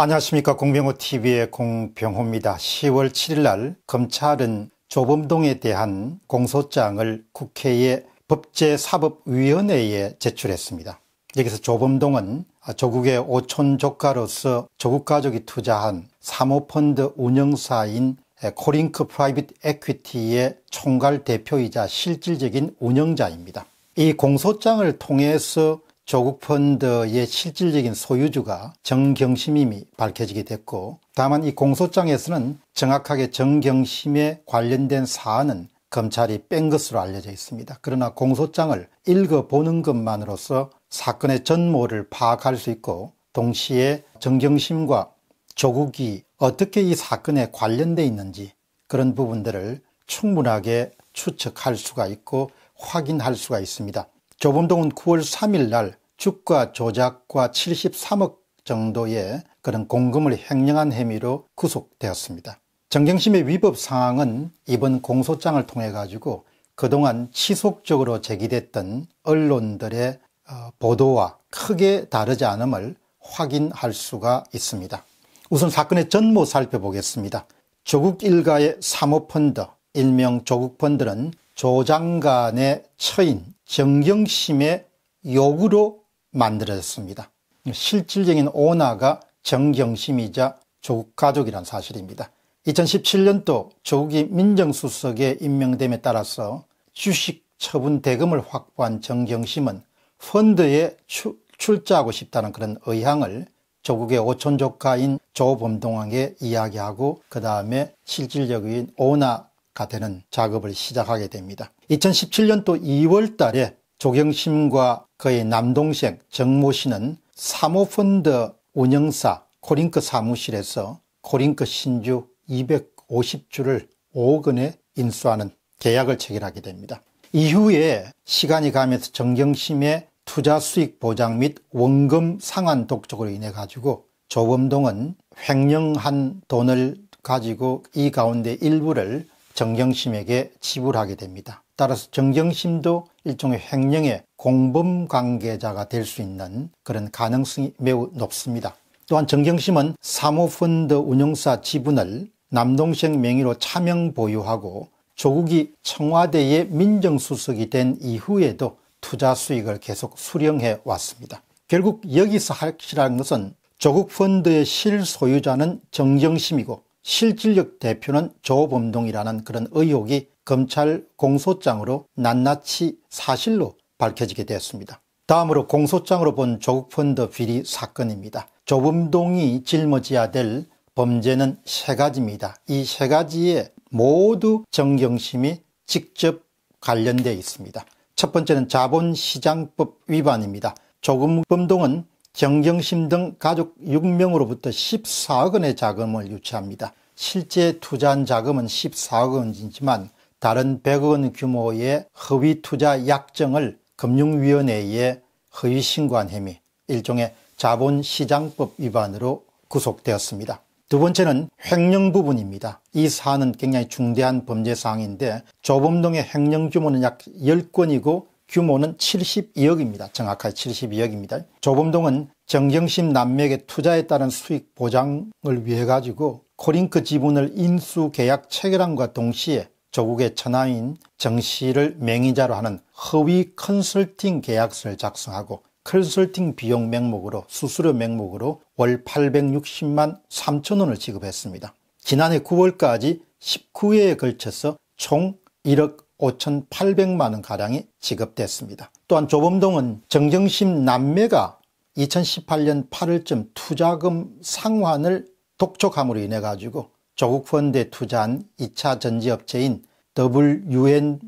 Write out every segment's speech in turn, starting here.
안녕하십니까 공병호TV의 공병호입니다. 10월 7일 날 검찰은 조범동에 대한 공소장을 국회의 법제사법위원회에 제출했습니다. 여기서 조범동은 조국의 오촌 조카로서 조국 가족이 투자한 사모펀드 운영사인 코링크 프라이빗 에퀴티의 총괄 대표이자 실질적인 운영자입니다. 이 공소장을 통해서 조국 펀드의 실질적인 소유주가 정경심임이 밝혀지게 됐고 다만 이 공소장에서는 정확하게 정경심에 관련된 사안은 검찰이 뺀 것으로 알려져 있습니다. 그러나 공소장을 읽어보는 것만으로서 사건의 전모를 파악할 수 있고 동시에 정경심과 조국이 어떻게 이 사건에 관련되어 있는지 그런 부분들을 충분하게 추측할 수가 있고 확인할 수가 있습니다. 조범동은 9월 3일 날 주가 조작과 73억 정도의 그런 공금을 횡령한 혐의로 구속되었습니다. 정경심의 위법 사항은 이번 공소장을 통해 가지고 그동안 지속적으로 제기됐던 언론들의 어, 보도와 크게 다르지 않음을 확인할 수가 있습니다. 우선 사건의 전모 살펴보겠습니다. 조국 일가의 사모펀드, 일명 조국펀드는 조장관의 처인 정경심의 요구로 만들어졌습니다. 실질적인 오너가 정경심이자 조국 가족이란 사실입니다. 2017년도 조국이 민정수석에 임명됨에 따라서 주식 처분 대금을 확보한 정경심은 펀드에 추, 출자하고 싶다는 그런 의향을 조국의 오촌 조카인 조범동에게 이야기하고 그 다음에 실질적인 오나가 되는 작업을 시작하게 됩니다. 2017년도 2월 달에 조경심과 그의 남동생 정모 씨는 사모펀드 운영사 코링크 사무실에서 코링크 신주 250주를 5억 원에 인수하는 계약을 체결하게 됩니다. 이후에 시간이 가면서 정경심의 투자 수익 보장 및 원금 상환 독촉으로 인해 가지고 조범동은 횡령한 돈을 가지고 이 가운데 일부를 정경심에게 지불하게 됩니다. 따라서 정경심도 일종의 횡령의 공범 관계자가 될 수 있는 그런 가능성이 매우 높습니다. 또한 정경심은 사모펀드 운영사 지분을 남동생 명의로 차명 보유하고 조국이 청와대의 민정수석이 된 이후에도 투자 수익을 계속 수령해 왔습니다. 결국 여기서 확실한 것은 조국 펀드의 실소유자는 정경심이고 실질력 대표는 조범동이라는 그런 의혹이 검찰 공소장으로 낱낱이 사실로 밝혀지게 되었습니다. 다음으로 공소장으로 본 조국펀드 비리 사건입니다. 조범동이 짊어져야 될 범죄는 세 가지입니다. 이 세 가지에 모두 정경심이 직접 관련되어 있습니다. 첫 번째는 자본시장법 위반입니다. 조금범동은 정경심 등 가족 6명으로부터 14억 원의 자금을 유치합니다. 실제 투자한 자금은 14억 원이지만 다른 100억 원 규모의 허위 투자 약정을 금융위원회에 허위 신고한 혐의, 일종의 자본시장법 위반으로 구속되었습니다. 두 번째는 횡령 부분입니다. 이 사안은 굉장히 중대한 범죄 사항인데 조범동의 횡령 규모는 약 10건이고 규모는 72억입니다. 정확하게 72억입니다. 조범동은 정경심 남매에게 투자에 따른 수익 보장을 위해 가지고 코링크 지분을 인수 계약 체결함과 동시에 조국의 천하인 정씨를 명의자로 하는 허위 컨설팅 계약서를 작성하고 컨설팅 비용 명목으로 수수료 명목으로 월 860만 3천원을 지급했습니다. 지난해 9월까지 19회에 걸쳐서 총 1억 5,800만원 가량이 지급됐습니다. 또한 조범동은 정정심 남매가 2018년 8월쯤 투자금 상환을 독촉함으로 인해 가지고 조국 펀드에 투자한 2차 전지업체인 WUNFM,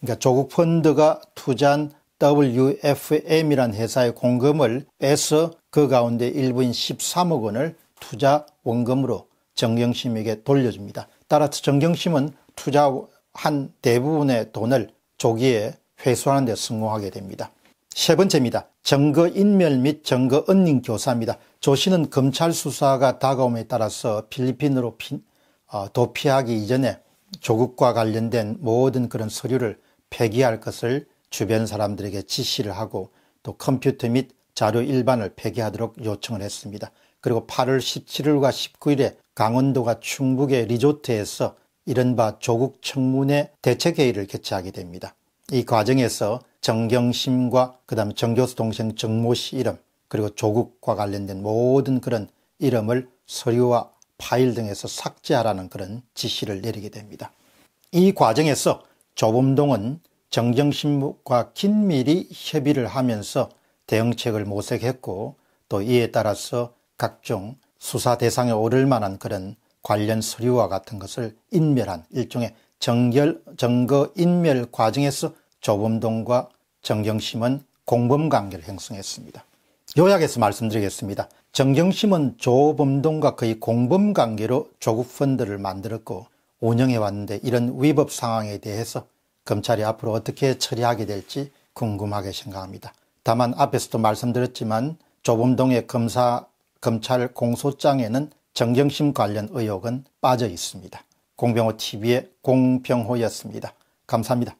그러니까 조국 펀드가 투자한 WFM이란 회사의 공금을 빼서 그 가운데 일부인 13억 원을 투자 원금으로 정경심에게 돌려줍니다. 따라서 정경심은 투자한 대부분의 돈을 조기에 회수하는 데 성공하게 됩니다. 세 번째입니다. 정거인멸 및 정거언닌 교사입니다. 조 씨는 검찰 수사가 다가옴에 따라서 필리핀으로 피, 어, 도피하기 이전에 조국과 관련된 모든 그런 서류를 폐기할 것을 주변 사람들에게 지시를 하고 또 컴퓨터 및 자료 일반을 폐기하도록 요청을 했습니다. 그리고 8월 17일과 19일에 강원도가 충북의 리조트에서 이른바 조국 청문회 대책회의를 개최하게 됩니다. 이 과정에서 정경심과 그 다음 정교수 동생 정모 씨 이름 그리고 조국과 관련된 모든 그런 이름을 서류와 파일 등에서 삭제하라는 그런 지시를 내리게 됩니다. 이 과정에서 조범동은 정경신과 긴밀히 협의를 하면서 대응책을 모색했고 또 이에 따라서 각종 수사 대상에 오를 만한 그런 관련 서류와 같은 것을 인멸한 일종의 정결, 정거 인멸 과정에서 조범동과 정경심은 공범관계를 형성했습니다. 요약해서 말씀드리겠습니다. 정경심은 조범동과 거의 공범관계로 조국펀드를 만들었고 운영해왔는데 이런 위법 상황에 대해서 검찰이 앞으로 어떻게 처리하게 될지 궁금하게 생각합니다. 다만 앞에서도 말씀드렸지만 조범동의 검사 검찰 공소장에는 정경심 관련 의혹은 빠져 있습니다. 공병호 TV의 공병호였습니다. 감사합니다.